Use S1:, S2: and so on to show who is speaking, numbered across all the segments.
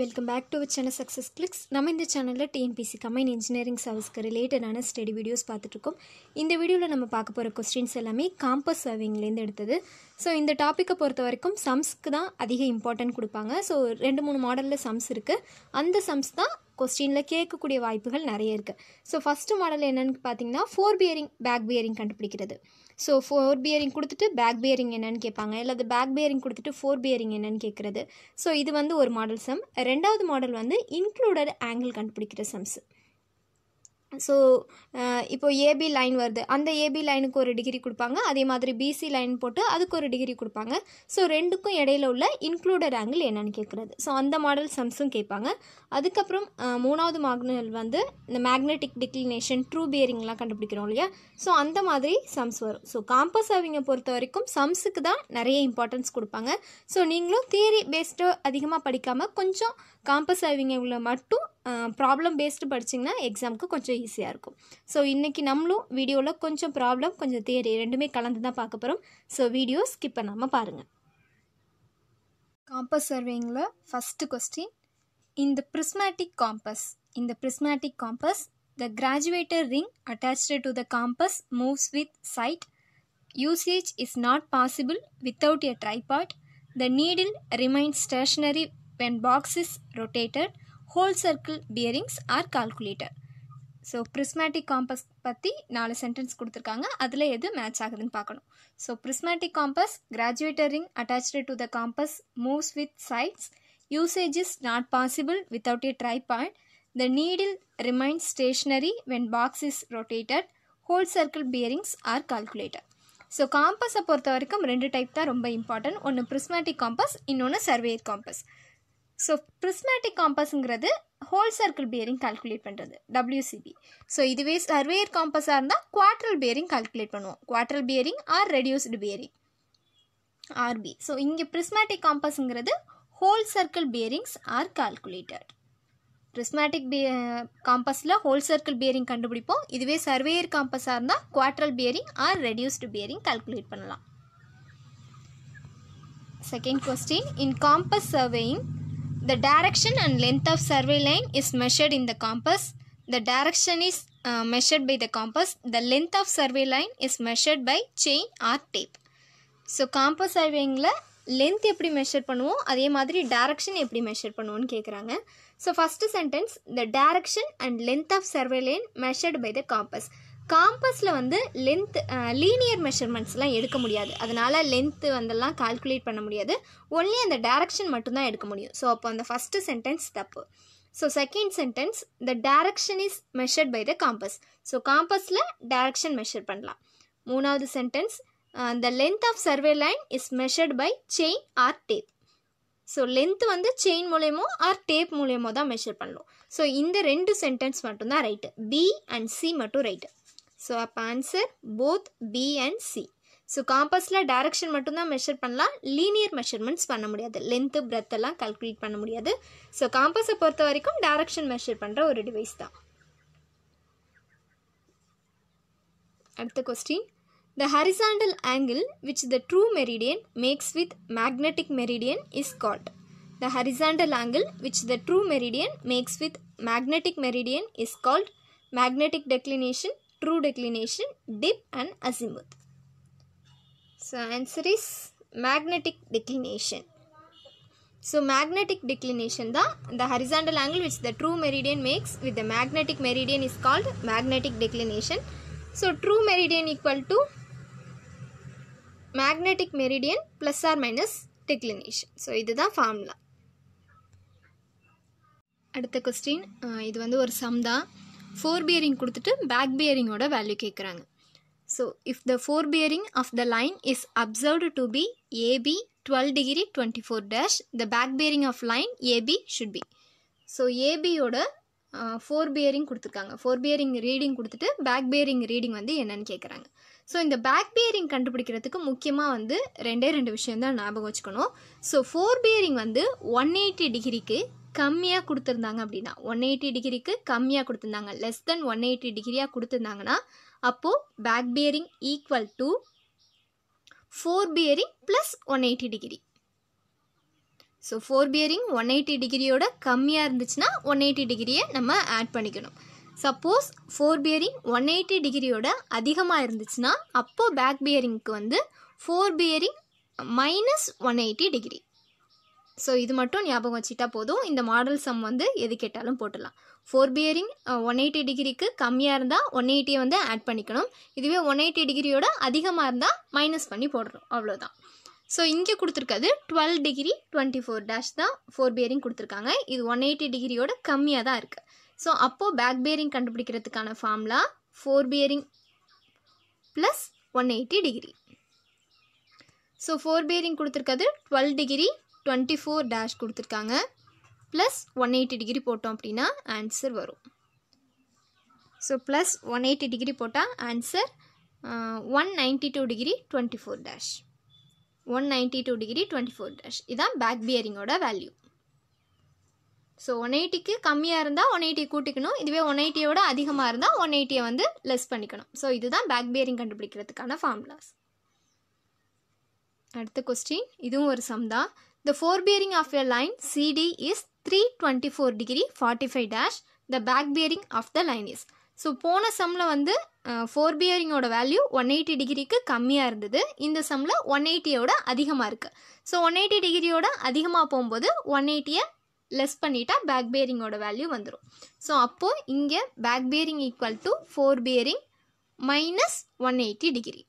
S1: Welcome back to channel success clicks நம்ம இந்த சேனலில் டிஎன்பிசி கமைன் இன்ஜினியரிங் சர்வீஸ்க்கு ரிலேட்டடான ஸ்டடி வீடியோஸ் பார்த்துட்ருக்கோம் இந்த வீடியோவில் நம்ம பார்க்க போகிற கொஸ்டின்ஸ் எல்லாமே காம்பஸ் சர்விங்லேருந்து எடுத்தது ஸோ இந்த டாப்பிக்கை பொறுத்த வரைக்கும் சம்ஸ்க்கு தான் அதிக இம்பார்ட்டன்ட் கொடுப்பாங்க ஸோ ரெண்டு மூணு மாடலில் சம்ஸ் இருக்குது அந்த சம்ஸ் தான் கொஸ்டினில் கேட்கக்கூடிய வாய்ப்புகள் நிறைய இருக்குது ஸோ ஃபஸ்ட்டு மாடல் என்னென்னு பார்த்தீங்கன்னா ஃபோர் பியரிங் பேக் பியரிங் கண்டுபிடிக்கிறது ஸோ ஃபோர் பியரிங் கொடுத்துட்டு பேக் பியரிங் என்னன்னு கேட்பாங்க இல்லை அது பேக் பியரிங் கொடுத்துட்டு ஃபோர் பியரிங் என்னன்னு கேட்குறது ஸோ இது வந்து ஒரு மாடல் சம் ரெண்டாவது மாடல் வந்து இன்க்ளூடட் ஆங்கிள் கண்டுபிடிக்கிற சம்ஸ் ஸோ uh, இப்போ ஏபி லைன் வருது அந்த ஏபி லைனுக்கு ஒரு டிகிரி கொடுப்பாங்க அதே மாதிரி பிசி லைன் போட்டு அதுக்கு ஒரு டிகிரி கொடுப்பாங்க ஸோ ரெண்டுக்கும் இடையில உள்ள இன்க்ளூடட் ஆங்கிள் என்னென்னு கேட்குறது ஸோ அந்த மாடல் சம்ஸும் கேட்பாங்க அதுக்கப்புறம் uh, மூணாவது மாடல் வந்து இந்த மேக்னெட்டிக் டிக்ளினேஷன் ட்ரூ பியரிங்லாம் கண்டுபிடிக்கிறோம் இல்லையா ஸோ அந்த மாதிரி சம்ஸ் வரும் ஸோ காம்பஸ் அவங்க பொறுத்த வரைக்கும் சம்ஸுக்கு தான் நிறைய இம்பார்ட்டன்ஸ் கொடுப்பாங்க ஸோ நீங்களும் தியரி பேஸ்டு அதிகமாக படிக்காமல் கொஞ்சம் காம்பஸ் அவங்க மட்டும் ப்ராப்ளம் பேஸ்டு படிச்சிங்கன்னா எக்ஸாமுக்கு கொஞ்சம் ஈஸியாக இருக்கும் ஸோ இன்றைக்கி நம்மளும் வீடியோவில் கொஞ்சம் ப்ராப்ளம் கொஞ்சம் தேரி ரெண்டுமே கலந்து தான் பார்க்க போகிறோம் ஸோ வீடியோ ஸ்கிப் பண்ணாமல் பாருங்கள் காம்பஸ் சர்வேங்கில் ஃபஸ்ட்டு கொஸ்டின் இந்த ப்ரிஸ்மேட்டிக் காம்பஸ் இந்த prismatic compass the graduated ring attached to the compass moves with sight usage is not possible without a tripod the needle remained stationary when box is rotated whole circle bearings are calculated so prismatic compass பற்றி நாலு sentence கொடுத்துருக்காங்க அதில் எது match ஆகுதுன்னு பார்க்கணும் so prismatic compass ring attached to the compass moves with sights usage is not possible without a tripod the needle remained stationary when box is rotated whole circle bearings are calculated so காம்பஸை பொறுத்த வரைக்கும் ரெண்டு type தான் ரொம்ப important ஒன்று prismatic compass இன்னொன்று surveyor compass so prismatic காம்பஸுங்கிறது whole circle bearing calculate பண்ணுறது டபிள்யூசிபி ஸோ இதுவே சர்வேயர் காம்பஸாக இருந்தால் குவாட்ரல் பேரிங் கால்குலேட் பண்ணுவோம் quadrantal bearing or reduced bearing RB so இங்கே ப்ரிஸ்மேட்டிக் காம்பஸ்ங்கிறது whole circle bearings are calculated prismatic பே காம்பஸில் ஹோல் சர்க்கிள் பேரிங் கண்டுபிடிப்போம் இதுவே சர்வேயர் காம்பஸாக இருந்தால் quadrantal bearing or reduced bearing calculate பண்ணலாம் second question in compass surveying The direction and length of survey line is measured in the compass. The direction is uh, measured by the compass. The length of survey line is measured by chain or tape. So compass சர்வேங்கில் length எப்படி measure பண்ணுவோம் அதே மாதிரி direction எப்படி measure பண்ணுவோம்னு கேட்குறாங்க so first sentence the direction and length of survey line measured by the compass காம்பஸில் வந்து லென்த் லீனியர் மெஷர்மெண்ட்ஸ்லாம் எடுக்க முடியாது அதனால் லென்த்து வந்தெல்லாம் கால்குலேட் பண்ண முடியாது ஒன்லி அந்த டேரக்ஷன் மட்டும்தான் எடுக்க முடியும் ஸோ அப்போ அந்த ஃபஸ்ட்டு சென்டென்ஸ் தப்பு so second sentence the direction is measured by the compass so காம்பஸில் டேரக்ஷன் மெஷர் பண்ணலாம் மூணாவது sentence the length of survey line is measured by chain or tape so length வந்து செயின் மூலயமோ or tape மூலயமோ தான் measure பண்ணணும் so இந்த ரெண்டு சென்டென்ஸ் மட்டும்தான் ரைட்டு பி அண்ட் சி மட்டும் ரைட்டு ஸோ அப்போ answer both B and C so காம்பஸில் டைரக்ஷன் மட்டும்தான் மெஷர் பண்ணலாம் லீனியர் மெஷர்மெண்ட்ஸ் பண்ண முடியாது லென்த்து breadthலாம் calculate கல்குலேட் பண்ண முடியாது ஸோ காம்பஸை பொறுத்த வரைக்கும் direction மெஷர் பண்ணுற ஒரு டிவைஸ் தான் அடுத்த question the horizontal angle which the true meridian makes with magnetic meridian is called the horizontal angle which the true meridian makes with magnetic meridian is called magnetic declination true declination, dip and azimuth. So answer is magnetic declination. So magnetic declination the, the horizontal angle which the true meridian makes with the magnetic meridian is called magnetic declination. So true meridian equal to magnetic meridian plus or minus declination. So இதுதான் formula. அடுத்த question இது வந்து ஒரு sum தான் fore bearing கொடுத்துட்டு back பியரிங்கோட value கேட்குறாங்க so if the fore bearing of the line is observed to be AB twelve degree twenty four dash the back bearing of line AB should be so ஏபியோட fore bearing கொடுத்துருக்காங்க fore bearing reading கொடுத்துட்டு back bearing reading வந்து என்னன்னு கேட்குறாங்க so இந்த back bearing கண்டுபிடிக்கிறதுக்கு முக்கியமாக வந்து ரெண்டே ரெண்டு விஷயம் தான் ஞாபகம் வச்சுக்கணும் ஸோ ஃபோர் பியரிங் வந்து ஒன் எயிட்டி டிகிரிக்கு கம்மியாக கொடுத்துருந்தாங்க அப்படின்னா ஒன் எயிட்டி டிகிரிக்கு கம்மியாக கொடுத்துருந்தாங்க லெஸ் தென் ஒன் எயிட்டி டிகிரியாக கொடுத்துருந்தாங்கன்னா அப்போது back bearing equal to fore bearing plus one eighty degree so fore bearing one eighty டிகிரியோட கம்மியாக இருந்துச்சுன்னா ஒன் எயிட்டி டிகிரியை நம்ம ஆட் பண்ணிக்கணும் suppose fore bearing one eighty டிகிரியோட அதிகமாக இருந்துச்சுன்னா அப்போது பேக் பியரிங்க்கு வந்து fore bearing minus one eighty degree so இது மட்டும் ஞாபகம் வச்சுட்டா போதும் இந்த மாடல் சம் வந்து எது கேட்டாலும் போட்டுடலாம் ஃபோர் பியரிங் ஒன் எயிட்டி டிகிரிக்கு கம்மியாக இருந்தால் ஒன் எயிட்டியை வந்து ஆட் பண்ணிக்கணும் இதுவே ஒன் எயிட்டி டிகிரியோட அதிகமாக இருந்தால் மைனஸ் பண்ணி போடுறோம் அவ்வளோதான் ஸோ இங்கே கொடுத்துருக்காது twelve degree twenty four dash தான் ஃபோர் பியரிங் கொடுத்துருக்காங்க இது ஒன் எயிட்டி டிகிரியோட கம்மியாக தான் இருக்குது ஸோ அப்போது பேக் பியரிங் கண்டுபிடிக்கிறதுக்கான formula fore bearing plus one eighty degree so fore bearing கொடுத்துருக்காது twelve degree twenty four dash கொடுத்துருக்காங்க ப்ளஸ் ஒன் எயிட்டி டிகிரி போட்டோம் அப்படின்னா ஆன்சர் வரும் so plus one eighty degree போட்டால் answer one ninety two degree twenty four dash one ninety two degree twenty four dash இதுதான் back பியரிங்கோட value so one எயிட்டிக்கு கம்மியாக இருந்தால் ஒன் எயிட்டியை கூட்டிக்கணும் இதுவே ஒன் எயிட்டியோட அதிகமாக இருந்தால் ஒன் எயிட்டியை வந்து லெஸ் பண்ணிக்கணும் ஸோ இதுதான் பேக் பியரிங் கண்டுபிடிக்கிறதுக்கான ஃபார்முலாஸ் அடுத்த கொஸ்டின் இதுவும் ஒரு சம் தான் The forebearing of a line CD is 324 degree 45 dash. The back bearing of the line is. So போன சம்மில் வந்து ஃபோர் பியரிங்கோட வேல்யூ ஒன் எயிட்டி டிகிரிக்கு கம்மியாக இருந்தது இந்த சம்மில் ஒன் எயிட்டியோட அதிகமாக இருக்குது ஸோ ஒன் எயிட்டி டிகிரியோட அதிகமாக போகும்போது ஒன் எயிட்டியை லெஸ் பண்ணிட்டா பேக் bearing வேல்யூ வந்துடும் ஸோ அப்போது இங்கே back back equal equal fore bearing minus one eighty degree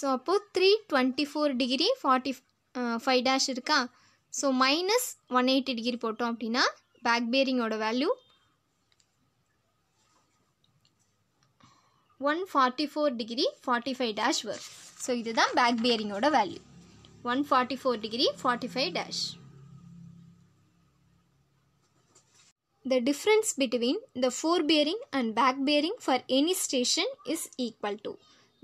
S1: so அப்போது three twenty four degree forty five dash இருக்கா so minus one eighty degree போட்டோம் அப்படின்னா பேக் பேரிங்கோட value one forty four degree forty five dash வரும் so இதுதான் back பேரிங்கோட value one forty four degree forty five dash the difference between the four bearing and back bearing for any station is equal to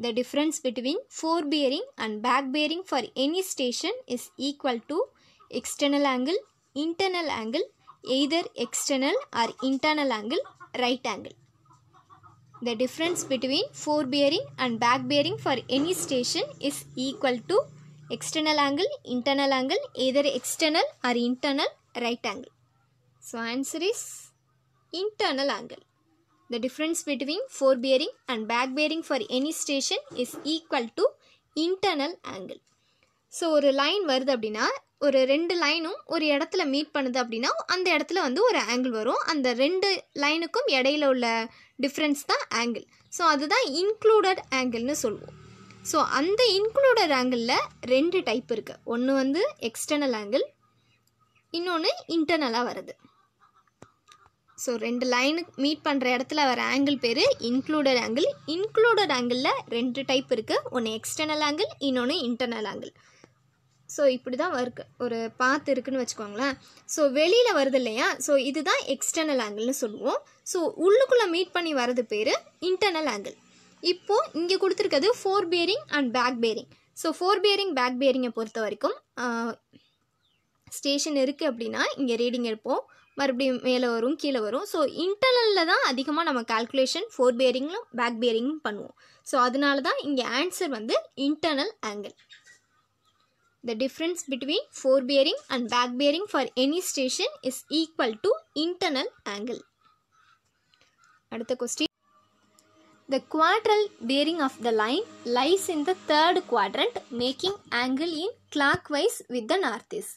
S1: The difference between forebearing and backbearing for any station is equal to external angle, internal angle, either external or internal angle, right angle. The difference between forebearing and backbearing for any station is equal to external angle, internal angle, either external or internal right angle. So answer is internal angle. The difference between fore bearing and back bearing for any station is equal to internal angle. So ஒரு line வருது அப்படின்னா ஒரு ரெண்டு லைனும் ஒரு இடத்துல meet பண்ணுது அப்படின்னா அந்த இடத்துல வந்து ஒரு ஆங்கிள் வரும் அந்த ரெண்டு லைனுக்கும் இடையில உள்ள டிஃப்ரென்ஸ் தான் ஆங்கிள் ஸோ அதுதான் இன்க்ளூடட் ஆங்கிள்னு சொல்லுவோம் ஸோ அந்த இன்க்ளூடட் ஆங்கிளில் ரெண்டு டைப் இருக்குது ஒன்று வந்து எக்ஸ்டர்னல் ஆங்கிள் இன்னொன்று இன்டர்னலாக வருது ஸோ ரெண்டு லைனுக்கு மீட் பண்ணுற இடத்துல வர ஆங்கிள் பேர் இன்க்ளூடட் ஆங்கிள் இன்க்ளூடட் ஆங்கிளில் ரெண்டு டைப் இருக்குது ஒன்று எக்ஸ்டர்னல் ஆங்கிள் இன்னொன்று இன்டர்னல் ஆங்கிள் ஸோ இப்படி தான் ஒர்க் ஒரு பாத் இருக்குதுன்னு வச்சுக்கோங்களேன் ஸோ வெளியில் வருது இல்லையா ஸோ இதுதான் எக்ஸ்டர்னல் ஆங்கிள்னு சொல்லுவோம் ஸோ உள்ளுக்குள்ளே மீட் பண்ணி வர்றது பேர் இன்டர்னல் ஆங்கிள் இப்போது இங்கே கொடுத்துருக்கிறது fore bearing and back bearing so fore bearing back பேரிங்கை பொறுத்த வரைக்கும் ஸ்டேஷன் இருக்குது அப்படின்னா இங்கே ரீடிங் எடுப்போம் மறுபடியும் மேலே வரும் கீழே வரும் ஸோ இன்டர்னலில் தான் அதிகமாக நம்ம கால்குலேஷன் ஃபோர் பேரிங்கும் பேக் பேரிங்கும் பண்ணுவோம் ஸோ அதனால தான் இங்கே ஆன்சர் வந்து internal angle the difference between fore bearing and back bearing for any station is equal to internal angle அடுத்த question the quadrantal bearing of the line lies in the third quadrant making angle in clockwise with the north east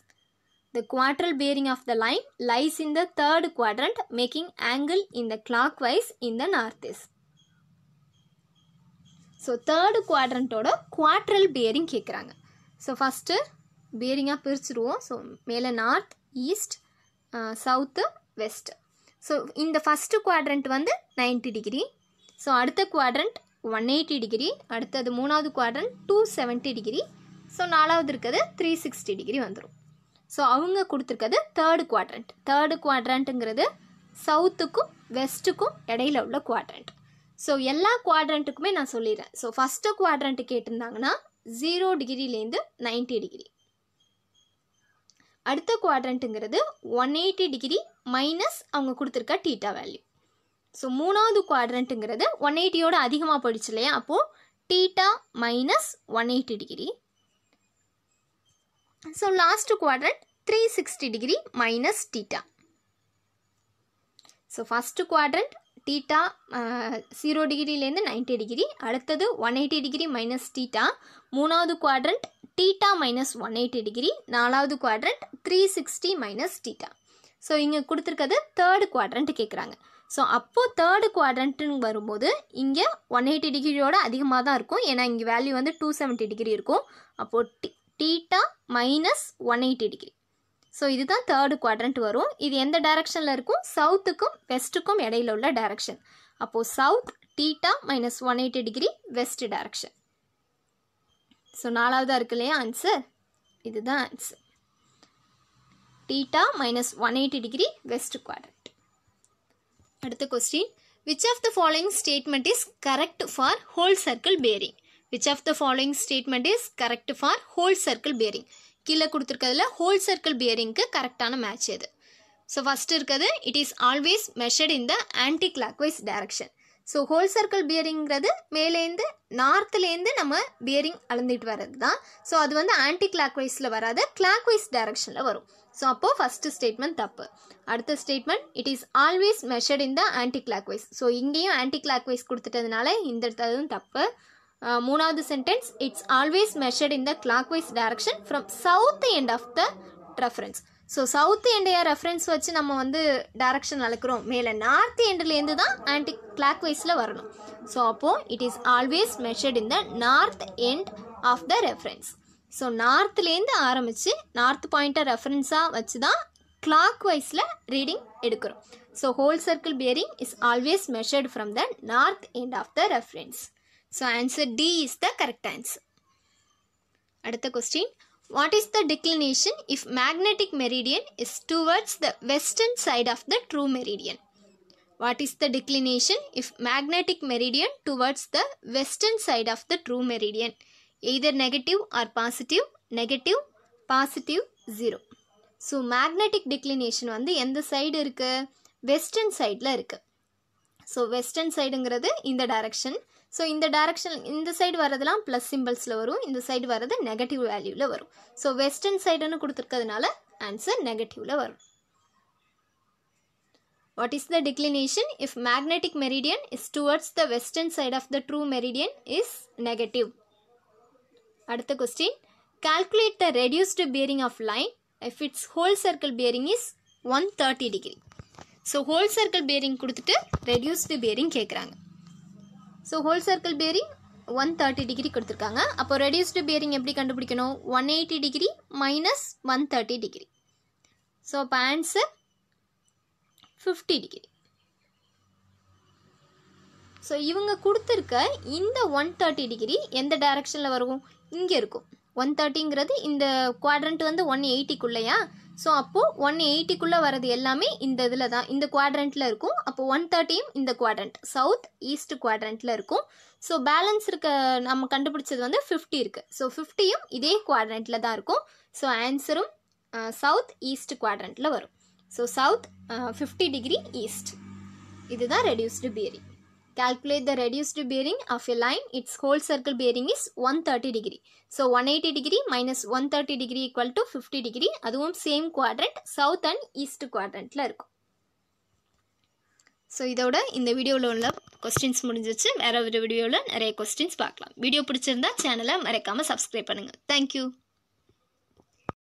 S1: The quartile bearing of the line lies in the third quadrant making angle in the clockwise in the northeast. So third குவாட்ரண்ட்டோட quadrantal bearing கேட்குறாங்க so first பியரிங்காக பிரிச்சுருவோம் so மேலே north east south west so இந்த first quadrant வந்து ninety degree so அடுத்த quadrant one eighty degree அடுத்தது மூணாவது quadrant two seventy degree so நாலாவது இருக்கிறது த்ரீ சிக்ஸ்டி டிகிரி வந்துடும் ஸோ அவங்க கொடுத்துருக்கிறது தேர்டு குவாட்ரண்ட் தேர்டு குவாட்ரண்ட்டுங்கிறது சவுத்துக்கும் வெஸ்ட்டுக்கும் இடையில உள்ள குவாட்ரண்ட் ஸோ எல்லா குவாட்ரண்ட்டுக்குமே நான் சொல்லிடுறேன் ஸோ ஃபஸ்ட்டு குவாட்ரண்ட்டு கேட்டிருந்தாங்கன்னா ஜீரோ டிகிரிலேருந்து நைன்டி டிகிரி அடுத்த குவாட்ரண்ட்டுங்கிறது ஒன் எயிட்டி டிகிரி மைனஸ் அவங்க கொடுத்துருக்க டீட்டா வேல்யூ ஸோ மூணாவது குவாட்ரண்ட்டுங்கிறது ஒன் எயிட்டியோட அதிகமாக போயிடுச்சு இல்லையா அப்போது theta minus one eighty degree So last quadrant 360 degree minus theta. So first quadrant theta zero டிகிரிலேருந்து நைன்டி டிகிரி அடுத்தது one eighty degree minus theta மூணாவது quadrant theta minus one eighty degree நாலாவது quadrant three sixty minus theta so இங்கே கொடுத்துருக்கிறது third quadrant கேட்குறாங்க so அப்போது third குவாட்ரண்ட்டுன்னு வரும்போது இங்கே ஒன் எயிட்டி டிகிரியோட அதிகமாக தான் இருக்கும் ஏன்னா இங்கே வேல்யூ வந்து டூ செவன்ட்டி டிகிரி இருக்கும் அப்போது theta minus one eighty degree so இதுதான் தேர்டு குவாட்ரண்ட் வரும் இது எந்த டைரக்ஷனில் இருக்கும் சவுத்துக்கும் வெஸ்ட்டுக்கும் இடையில உள்ள டைரக்ஷன் அப்போது south theta minus one eighty degree west direction so நாலாவதாக இருக்கு இல்லையா ஆன்சர் இதுதான் answer theta minus one eighty degree west quadrant அடுத்த question which of the following statement is correct for whole circle bearing which of the following statement is correct for whole circle bearing கீழே கொடுத்துருக்கிறதுல whole circle பியரிங்க்கு கரெக்டான match எது so first இருக்கிறது it is always measured in the anticlockwise direction so whole circle பியரிங்கிறது மேலேருந்து நார்த்துலேருந்து நம்ம பியரிங் அளந்துட்டு வர்றது தான் ஸோ அது வந்து ஆன்டி கிளாக் வைஸில் வராது கிளாக் வைஸ் டைரக்ஷனில் வரும் ஸோ அப்போது ஃபஸ்ட்டு ஸ்டேட்மெண்ட் தப்பு அடுத்த statement it is always measured in the anticlockwise so இங்கேயும் ஆன்டி கிளாக் வைஸ் கொடுத்துட்டதுனால இந்த இடத்துலதும் தப்பு மூணாவது sentence it's always measured in the clockwise direction from south end of the reference so south எண்டையா reference வச்சு நம்ம வந்து டைரக்ஷன் அழைக்கிறோம் மேலே நார்த் எண்ட்லேருந்து தான் ஆன்டி கிளாக் வைஸில் வரணும் ஸோ அப்போது it is always measured in the north end of the reference so நார்த்லேருந்து ஆரம்பித்து நார்த் பாயிண்ட்டை ரெஃபரன்ஸாக வச்சு தான் கிளாக் வைஸில் ரீடிங் எடுக்கிறோம் so whole circle bearing is always measured from the north end of the reference so answer D is the correct answer அடுத்த question what is the declination if magnetic meridian is towards the western side of the true meridian what is the declination if magnetic meridian towards the western side of the true meridian either negative or positive negative positive zero so magnetic declination வந்து எந்த side இருக்குது western சைடில் இருக்குது so western சைடுங்கிறது இந்த direction so இந்த direction இந்த side வரதெல்லாம் ப்ளஸ் சிம்பிள்ஸில் வரும் இந்த சைடு வரது நெகட்டிவ் வேல்யூவில் வரும் ஸோ வெஸ்டர்ன் சைடுன்னு கொடுத்துருக்கிறதுனால ஆன்சர் நெகட்டிவில் வரும் What is the declination if magnetic meridian is towards the western side of the true meridian is negative? அடுத்த question Calculate the reduced bearing of line if its whole circle bearing is 130 degree. So, whole circle bearing குடுத்துட்டு reduced bearing கேட்கிறாங்க so whole circle bearing one thirty degree கொடுத்துருக்காங்க அப்போ reduced bearing எப்படி கண்டுபிடிக்கணும் one eighty degree minus one thirty degree so அப்போ answer fifty degree so இவங்க கொடுத்துருக்க இந்த ஒன் தேர்ட்டி டிகிரி எந்த டைரக்ஷனில் வரும் இங்கே இருக்கும் ஒன் தேர்ட்டிங்கிறது இந்த குவாட்ரண்ட் வந்து ஒன் எயிட்டிக்குள்ளேயா ஸோ அப்போது ஒன் எயிட்டிக்குள்ளே வர்றது எல்லாமே இந்த இதில் தான் இந்த குவாட்ரண்ட்டில் இருக்கும் அப்போ ஒன் தேர்ட்டியும் இந்த குவாட்ரண்ட் சவுத் ஈஸ்ட் குவாட்ரண்ட்டில் இருக்கும் ஸோ பேலன்ஸ் இருக்க நம்ம கண்டுபிடிச்சது வந்து ஃபிஃப்டி இருக்குது ஸோ ஃபிஃப்டியும் இதே குவாட்ரண்ட்டில் தான் இருக்கும் ஸோ ஆன்சரும் சவுத் ஈஸ்ட் குவாட்ரண்ட்டில் வரும் so south fifty degree east இதுதான் reduced bearing Calculate the reduced bearing of a line. Its whole circle bearing is 130 degree. So 180 degree minus 130 degree equal to 50 degree. அதுவும் same quadrant, south and east quadrantல இருக்கும். So, இதோட இந்த விடியோல் உள்ள questions முடிஞ்சிச்சு வேறு விடியோல் வீடியோவில் நிறைய கொஸ்டின்ஸ் பார்க்கலாம் வீடியோ பிடிச்சிருந்தா சேனலை மறக்காமல் சப்ஸ்கிரைப் பண்ணுங்கள் you.